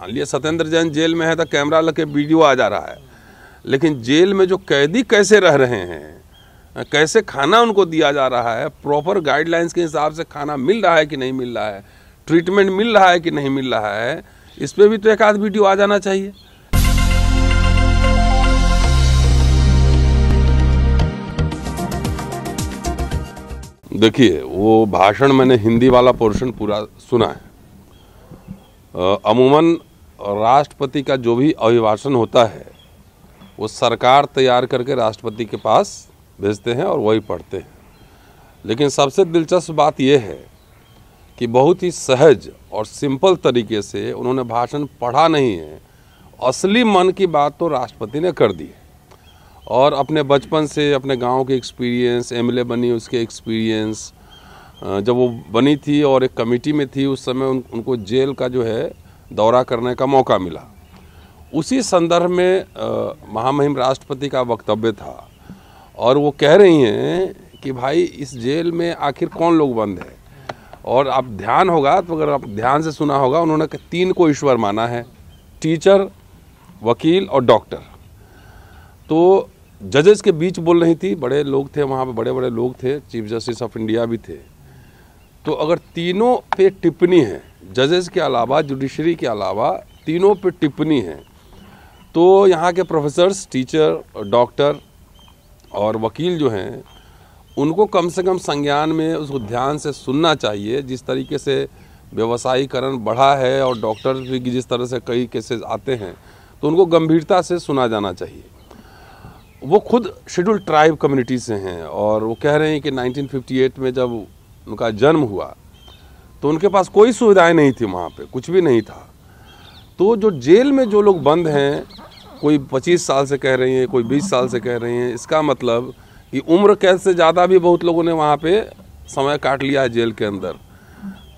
मान लिया सत्येंद्र जैन जेल में है तो कैमरा लगे वीडियो आ जा रहा है लेकिन जेल में जो कैदी कैसे रह रहे हैं कैसे खाना उनको दिया जा रहा है प्रॉपर गाइडलाइंस के हिसाब से खाना मिल रहा है कि नहीं मिल रहा है ट्रीटमेंट मिल रहा है कि नहीं मिल रहा है इस पर भी तो एक आध वीडियो आ जाना चाहिए देखिए वो भाषण मैंने हिंदी वाला पोर्शन पूरा सुना है अमूमन राष्ट्रपति का जो भी अभिभाषण होता है वो सरकार तैयार करके राष्ट्रपति के पास भेजते हैं और वही पढ़ते हैं लेकिन सबसे दिलचस्प बात यह है कि बहुत ही सहज और सिंपल तरीके से उन्होंने भाषण पढ़ा नहीं है असली मन की बात तो राष्ट्रपति ने कर दी है और अपने बचपन से अपने गांव के एक्सपीरियंस एम बनी उसके एक्सपीरियंस जब वो बनी थी और एक कमेटी में थी उस समय उन, उनको जेल का जो है दौरा करने का मौका मिला उसी संदर्भ में महामहिम राष्ट्रपति का वक्तव्य था और वो कह रही हैं कि भाई इस जेल में आखिर कौन लोग बंद है और आप ध्यान होगा तो अगर आप ध्यान से सुना होगा उन्होंने तीन को ईश्वर माना है टीचर वकील और डॉक्टर तो जजेस के बीच बोल रही थी बड़े लोग थे वहाँ पे बड़े बड़े लोग थे चीफ जस्टिस ऑफ इंडिया भी थे तो अगर तीनों पे टिप्पणी है जजेस के अलावा जुडिशरी के अलावा तीनों पे टिप्पणी है तो यहाँ के प्रोफेसर्स टीचर डॉक्टर और वकील जो हैं उनको कम से कम संज्ञान में उसको ध्यान से सुनना चाहिए जिस तरीके से व्यवसायीकरण बढ़ा है और डॉक्टर भी जिस तरह से कई केसेस आते हैं तो उनको गंभीरता से सुना जाना चाहिए वो खुद शेड्यूल ट्राइब कम्युनिटी से हैं और वो कह रहे हैं कि 1958 में जब उनका जन्म हुआ तो उनके पास कोई सुविधाएं नहीं थी वहाँ पे कुछ भी नहीं था तो जो जेल में जो लोग बंद हैं कोई पच्चीस साल से कह रही हैं कोई बीस साल से कह रही हैं इसका मतलब कि उम्र कैद से ज़्यादा भी बहुत लोगों ने वहाँ पे समय काट लिया है जेल के अंदर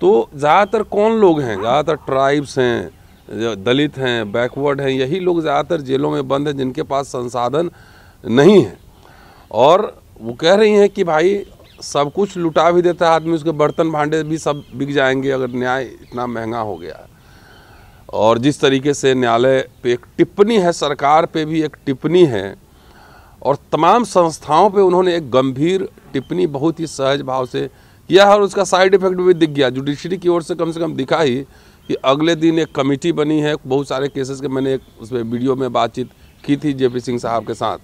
तो ज़्यादातर कौन लोग हैं ज़्यादातर ट्राइब्स हैं दलित हैं बैकवर्ड हैं यही लोग ज़्यादातर जेलों में बंद हैं जिनके पास संसाधन नहीं है और वो कह रही हैं कि भाई सब कुछ लुटा भी देता है आदमी उसके बर्तन भांडे भी सब बिक जाएंगे अगर न्याय इतना महंगा हो गया और जिस तरीके से न्यायालय पे एक टिप्पणी है सरकार पे भी एक टिप्पणी है और तमाम संस्थाओं पे उन्होंने एक गंभीर टिप्पणी बहुत ही सहज भाव से किया और उसका साइड इफेक्ट भी दिख गया जुडिशरी की ओर से कम से कम दिखा ही कि अगले दिन एक कमेटी बनी है बहुत सारे केसेस के मैंने एक उसमें वीडियो में बातचीत की थी पी सिंह साहब के साथ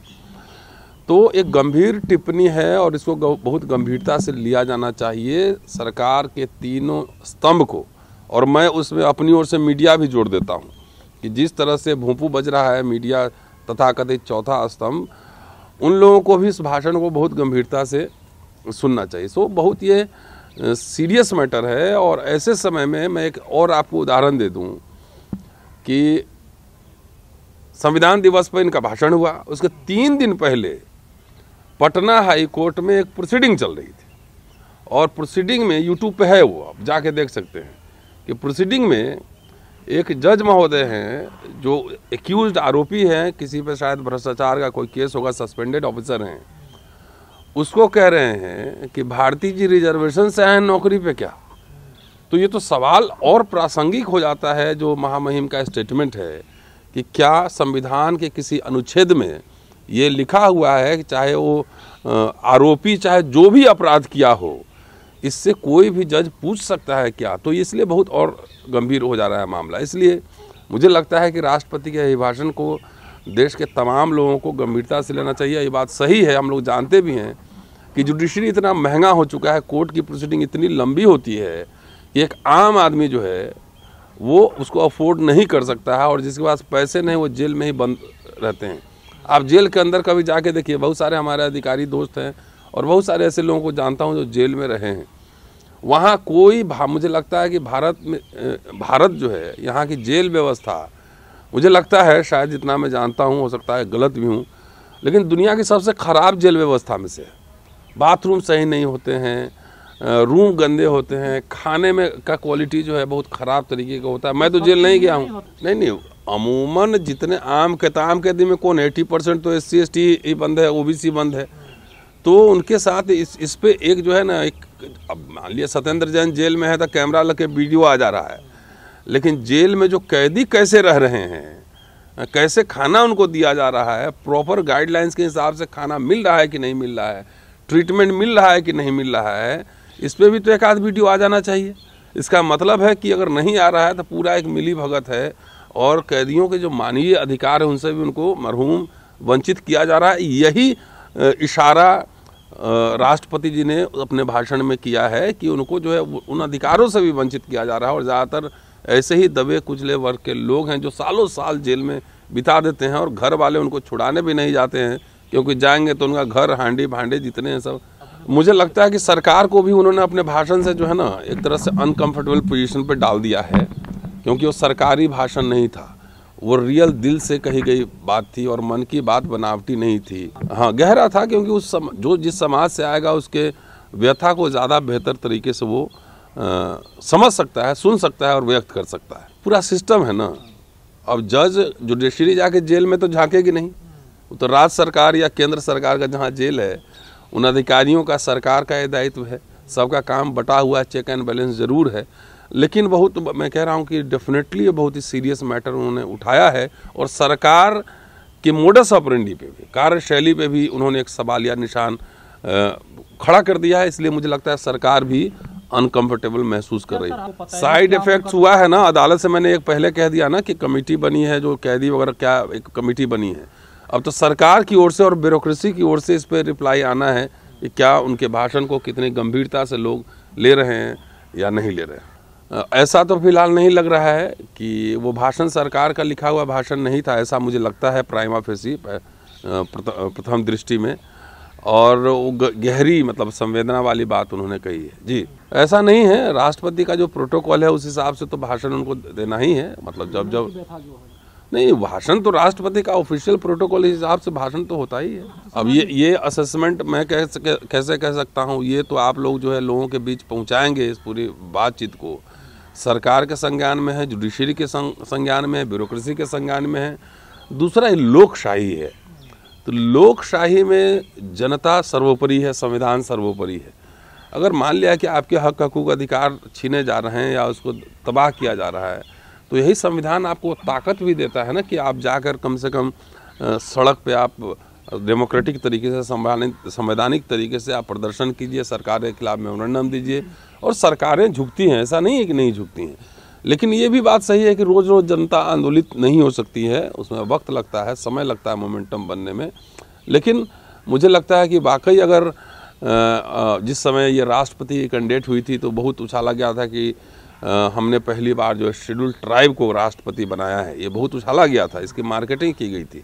तो एक गंभीर टिप्पणी है और इसको बहुत गंभीरता से लिया जाना चाहिए सरकार के तीनों स्तंभ को और मैं उसमें अपनी ओर से मीडिया भी जोड़ देता हूँ कि जिस तरह से भूपू बज रहा है मीडिया तथाकथित चौथा स्तंभ उन लोगों को भी इस भाषण को बहुत गंभीरता से सुनना चाहिए सो बहुत ये सीरियस मैटर है और ऐसे समय में मैं एक और आपको उदाहरण दे दूँ कि संविधान दिवस पर इनका भाषण हुआ उसके तीन दिन पहले पटना हाई कोर्ट में एक प्रोसीडिंग चल रही थी और प्रोसीडिंग में यूट्यूब पे है वो आप जाके देख सकते हैं कि प्रोसीडिंग में एक जज महोदय हैं जो एक्यूज आरोपी हैं किसी पे शायद भ्रष्टाचार का कोई केस होगा सस्पेंडेड ऑफिसर हैं उसको कह रहे हैं कि भारती जी रिजर्वेशन से आए नौकरी पे क्या तो ये तो सवाल और प्रासंगिक हो जाता है जो महामहिम का स्टेटमेंट है कि क्या संविधान के किसी अनुच्छेद में ये लिखा हुआ है कि चाहे वो आरोपी चाहे जो भी अपराध किया हो इससे कोई भी जज पूछ सकता है क्या तो इसलिए बहुत और गंभीर हो जा रहा है मामला इसलिए मुझे लगता है कि राष्ट्रपति के अभिभाषण को देश के तमाम लोगों को गंभीरता से लेना चाहिए ये बात सही है हम लोग जानते भी हैं कि जुडिशरी इतना महंगा हो चुका है कोर्ट की प्रोसीडिंग इतनी लंबी होती है कि एक आम आदमी जो है वो उसको अफोर्ड नहीं कर सकता है और जिसके पास पैसे नहीं वो जेल में ही बंद रहते हैं आप जेल के अंदर कभी जाके देखिए बहुत सारे हमारे अधिकारी दोस्त हैं और बहुत सारे ऐसे लोगों को जानता हूँ जो जेल में रहे हैं वहाँ कोई मुझे लगता है कि भारत में भारत जो है यहाँ की जेल व्यवस्था मुझे लगता है शायद जितना मैं जानता हूँ हो सकता है गलत भी हूँ लेकिन दुनिया की सबसे ख़राब जेल व्यवस्था में से बाथरूम सही नहीं होते हैं रूम गंदे होते हैं खाने में का क्वालिटी जो है बहुत ख़राब तरीके का होता है मैं तो जेल नहीं गया हूँ नहीं नहीं अमूमन जितने आम के तो आम कैदी में कौन एटी परसेंट तो एस सी एस टी ही बंद है ओ बी सी बंद है तो उनके साथ इस इस पर एक जो है ना एक अब मान लिया सत्येंद्र जैन जेल में है तो कैमरा लग के वीडियो आ जा रहा है लेकिन जेल में जो कैदी कैसे रह रहे हैं कैसे खाना उनको दिया जा रहा है प्रॉपर गाइडलाइंस के हिसाब से खाना मिल रहा है कि नहीं मिल रहा है ट्रीटमेंट मिल रहा है कि नहीं मिल रहा है इस पर भी तो एक आध वीडियो आ जाना चाहिए इसका मतलब है कि अगर नहीं आ रहा है तो पूरा एक मिली भगत है और कैदियों के जो मानवीय अधिकार हैं उनसे भी उनको मरहूम वंचित किया जा रहा है यही इशारा राष्ट्रपति जी ने अपने भाषण में किया है कि उनको जो है उन अधिकारों से भी वंचित किया जा रहा है और ज़्यादातर ऐसे ही दबे कुचले वर्ग के लोग हैं जो सालों साल जेल में बिता देते हैं और घर वाले उनको छुड़ाने भी नहीं जाते हैं क्योंकि जाएंगे तो उनका घर हांडी भांडे जितने हैं सब मुझे लगता है कि सरकार को भी उन्होंने अपने भाषण से जो है ना एक तरह से अनकंफर्टेबल पोजीशन पे डाल दिया है क्योंकि वो सरकारी भाषण नहीं था वो रियल दिल से कही गई बात थी और मन की बात बनावटी नहीं थी हाँ गहरा था क्योंकि उस सम, जो जिस समाज से आएगा उसके व्यथा को ज़्यादा बेहतर तरीके से वो आ, समझ सकता है सुन सकता है और व्यक्त कर सकता है पूरा सिस्टम है ना अब जज जुडिशरी जाके जेल में तो झांकेगी नहीं वो तो राज्य सरकार या केंद्र सरकार का जहाँ जेल है उन अधिकारियों का सरकार का यह दायित्व है सबका काम बटा हुआ चेक एंड बैलेंस ज़रूर है लेकिन बहुत मैं कह रहा हूँ कि डेफिनेटली बहुत ही सीरियस मैटर उन्होंने उठाया है और सरकार के मोडस ऑपरेंडी पे भी कार्यशैली पे भी उन्होंने एक सवाल या निशान खड़ा कर दिया है इसलिए मुझे लगता है सरकार भी अनकंफर्टेबल महसूस कर रही है साइड इफेक्ट्स हुआ है ना अदालत से मैंने एक पहले कह दिया ना कि कमेटी बनी है जो कैदी वगैरह क्या एक कमेटी बनी है अब तो सरकार की ओर से और ब्यूरोसी की ओर से इस पर रिप्लाई आना है कि क्या उनके भाषण को कितनी गंभीरता से लोग ले रहे हैं या नहीं ले रहे हैं ऐसा तो फिलहाल नहीं लग रहा है कि वो भाषण सरकार का लिखा हुआ भाषण नहीं था ऐसा मुझे लगता है प्राइमा फेसी प्रथम दृष्टि में और वो गहरी मतलब संवेदना वाली बात उन्होंने कही है जी ऐसा नहीं है राष्ट्रपति का जो प्रोटोकॉल है उस हिसाब से तो भाषण उनको देना ही है मतलब जब जब नहीं भाषण तो राष्ट्रपति का ऑफिशियल प्रोटोकॉल हिसाब से भाषण तो होता ही है अब ये ये असेसमेंट मैं कैसे कैसे कह सकता हूँ ये तो आप लोग जो है लोगों के बीच पहुँचाएंगे इस पूरी बातचीत को सरकार के संज्ञान में है जुडिशरी के संज्ञान में है ब्यूरोक्रेसी के संज्ञान में है दूसरा ये लोकशाही है तो लोकशाही में जनता सर्वोपरि है संविधान सर्वोपरि है अगर मान लिया कि आपके हक हकूक अधिकार छीने जा रहे हैं या उसको तबाह किया जा रहा है तो यही संविधान आपको ताकत भी देता है ना कि आप जाकर कम से कम सड़क पे आप डेमोक्रेटिक तरीके से संवैधानिक तरीके से आप प्रदर्शन कीजिए सरकार के खिलाफ मेमोरेंडम दीजिए और सरकारें झुकती हैं ऐसा नहीं है कि नहीं झुकती हैं लेकिन ये भी बात सही है कि रोज़ रोज़ जनता आंदोलित नहीं हो सकती है उसमें वक्त लगता है समय लगता है मोमेंटम बनने में लेकिन मुझे लगता है कि वाकई अगर जिस समय ये राष्ट्रपति कैंडिडेट हुई थी तो बहुत उछाला गया था कि हमने पहली बार जो शेड्यूल ट्राइब को राष्ट्रपति बनाया है ये बहुत उछाला गया था इसकी मार्केटिंग की गई थी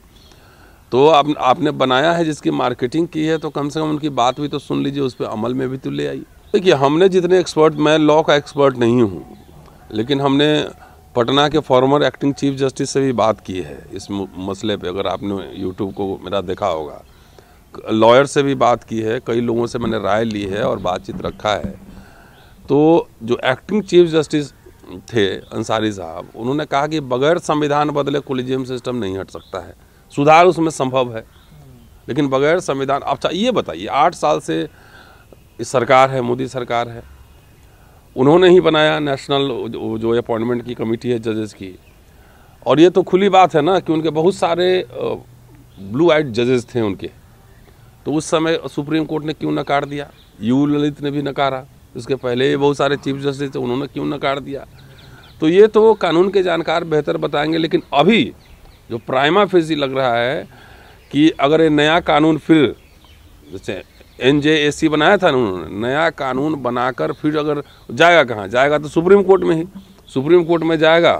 तो आप आपने बनाया है जिसकी मार्केटिंग की है तो कम से कम उनकी बात भी तो सुन लीजिए उस पर अमल में भी तो ले आइए देखिए हमने जितने एक्सपर्ट मैं लॉ का एक्सपर्ट नहीं हूँ लेकिन हमने पटना के फॉर्मर एक्टिंग चीफ जस्टिस से भी बात की है इस मसले पे अगर आपने यूट्यूब को मेरा देखा होगा लॉयर से भी बात की है कई लोगों से मैंने राय ली है और बातचीत रखा है तो जो एक्टिंग चीफ जस्टिस थे अंसारी साहब उन्होंने कहा कि बगैर संविधान बदले कोलिजियम सिस्टम नहीं हट सकता है सुधार उसमें संभव है लेकिन बगैर संविधान अच्छा ये बताइए आठ साल से सरकार है मोदी सरकार है उन्होंने ही बनाया नेशनल जो अपॉइंटमेंट की कमेटी है जजेस की और ये तो खुली बात है ना कि उनके बहुत सारे ब्लू आइट जजेस थे उनके तो उस समय सुप्रीम कोर्ट ने क्यों नकार दिया यू ललित ने भी नकारा उसके पहले बहुत सारे चीफ जस्टिस थे उन्होंने क्यों नकार दिया तो ये तो कानून के जानकार बेहतर बताएंगे लेकिन अभी जो प्राइमा फेजी लग रहा है कि अगर ये नया कानून फिर जैसे एन जे ए सी बनाया था ना उन्होंने नया कानून बनाकर फिर अगर जाएगा कहाँ जाएगा तो सुप्रीम कोर्ट में ही सुप्रीम कोर्ट में जाएगा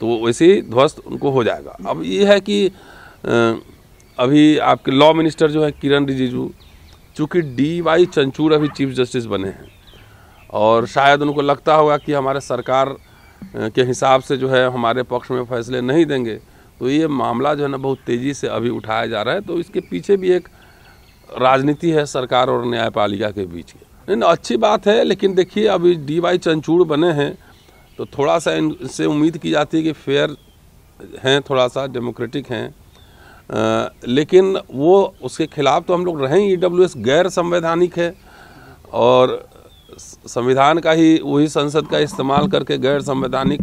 तो वैसे ही ध्वस्त उनको हो जाएगा अब ये है कि अभी आपके लॉ मिनिस्टर जो है किरण रिजिजू चूँकि डी वाई चंचूर अभी चीफ जस्टिस बने हैं और शायद उनको लगता होगा कि हमारे सरकार के हिसाब से जो है हमारे पक्ष में फैसले नहीं देंगे तो ये मामला जो है ना बहुत तेज़ी से अभी उठाया जा रहा है तो इसके पीछे भी एक राजनीति है सरकार और न्यायपालिका के बीच की नहीं ना अच्छी बात है लेकिन देखिए अभी डी वाई चंचूड़ बने हैं तो थोड़ा सा इनसे उम्मीद की जाती है कि फेयर हैं थोड़ा सा डेमोक्रेटिक हैं लेकिन वो उसके खिलाफ तो हम लोग रहें ई डब्ल्यू एस गैर संवैधानिक है और संविधान का ही वही संसद का इस्तेमाल करके गैर संवैधानिक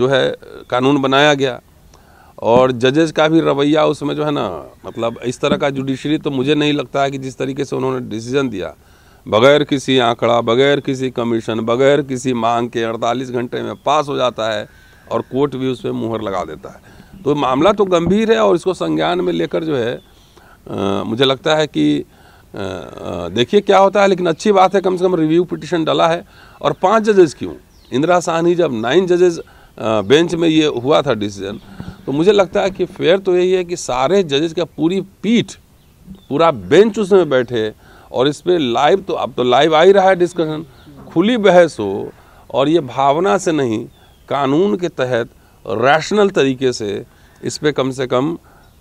जो है कानून बनाया गया और जजेज का भी रवैया उसमें जो है ना मतलब इस तरह का जुडिशरी तो मुझे नहीं लगता है कि जिस तरीके से उन्होंने डिसीजन दिया बगैर किसी आंकड़ा बगैर किसी कमीशन बगैर किसी मांग के 48 घंटे में पास हो जाता है और कोर्ट भी उस पर मुहर लगा देता है तो मामला तो गंभीर है और इसको संज्ञान में लेकर जो है आ, मुझे लगता है कि देखिए क्या होता है लेकिन अच्छी बात है कम से कम रिव्यू पिटिशन डाला है और पांच जजेस क्यों इंदिरा साहनी जब नाइन जजेस बेंच में ये हुआ था डिसीजन तो मुझे लगता है कि फेयर तो यही है कि सारे जजेस का पूरी पीठ पूरा बेंच उसमें बैठे और इस पर लाइव तो अब तो लाइव आ ही रहा है डिस्कशन खुली बहस हो और ये भावना से नहीं कानून के तहत रैशनल तरीके से इस पर कम से कम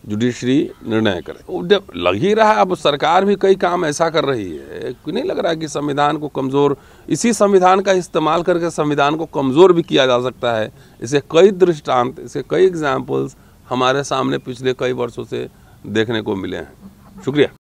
जुडिशरी निर्णय करे जब लग ही रहा है अब सरकार भी कई काम ऐसा कर रही है कि नहीं लग रहा है कि संविधान को कमज़ोर इसी संविधान का इस्तेमाल करके संविधान को कमज़ोर भी किया जा सकता है इसे कई दृष्टांत इसे कई एग्जाम्पल्स हमारे सामने पिछले कई वर्षों से देखने को मिले हैं शुक्रिया